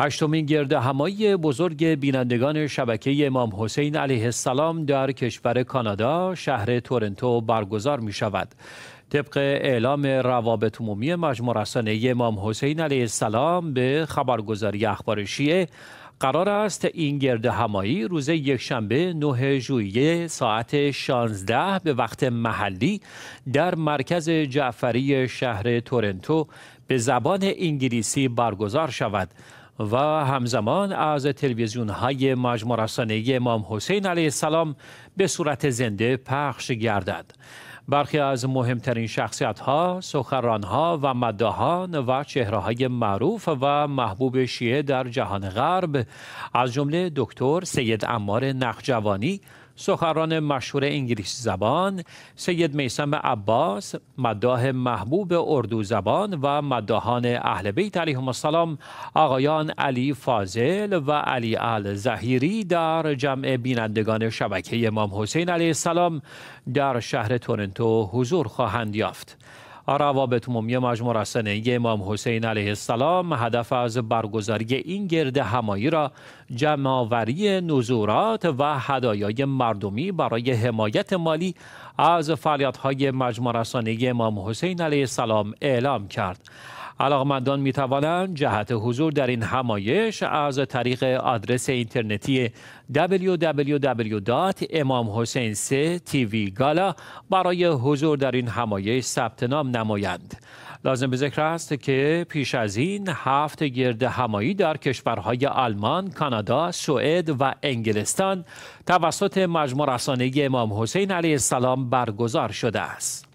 هشتمین گرد همایی بزرگ بینندگان شبکه امام حسین علیه السلام در کشور کانادا شهر تورنتو برگزار می شود. طبق اعلام روابط عمومی مجموع رسانه امام حسین علیه السلام به خبرگزاری اخبار قرار است این گرد همایی روز یکشنبه 9 ژوئیه ساعت 16 به وقت محلی در مرکز جعفری شهر تورنتو به زبان انگلیسی برگزار شود و همزمان از تلویزیون های مجموع امام حسین علیه السلام به صورت زنده پخش گردد. برخی از مهمترین شخصیت ها، سخران ها و مداهان و چهره های معروف و محبوب شیعه در جهان غرب از جمله دکتر سید امار نخجوانی، سخران مشهور انگلیس زبان سید میسم عباس مداه محبوب اردو زبان و مداهان اهل بیت علیهم السلام آقایان علی فاضل و علی الزهیری در جمع بینندگان شبکه امام حسین علیه السلام در شهر تورنتو حضور خواهند یافت روابط عمومی مجموع رسانه‌ای امام حسین علیه السلام هدف از برگزاری این گرد همایی را جمعآوری نزورات و هدایای مردمی برای حمایت مالی از فعالیت‌های مجموع رسانه‌ای امام حسین علیه السلام اعلام کرد. علاقمندان می توانند جهت حضور در این همایش از طریق آدرس اینترنتی www.imamhussein3tvgala برای حضور در این همایش ثبت نام نمایند. لازم به ذکر است که پیش از این هفت گرد همایی در کشورهای آلمان، کانادا، سوئد و انگلستان توسط مجموع رسانه امام حسین علیه السلام برگزار شده است.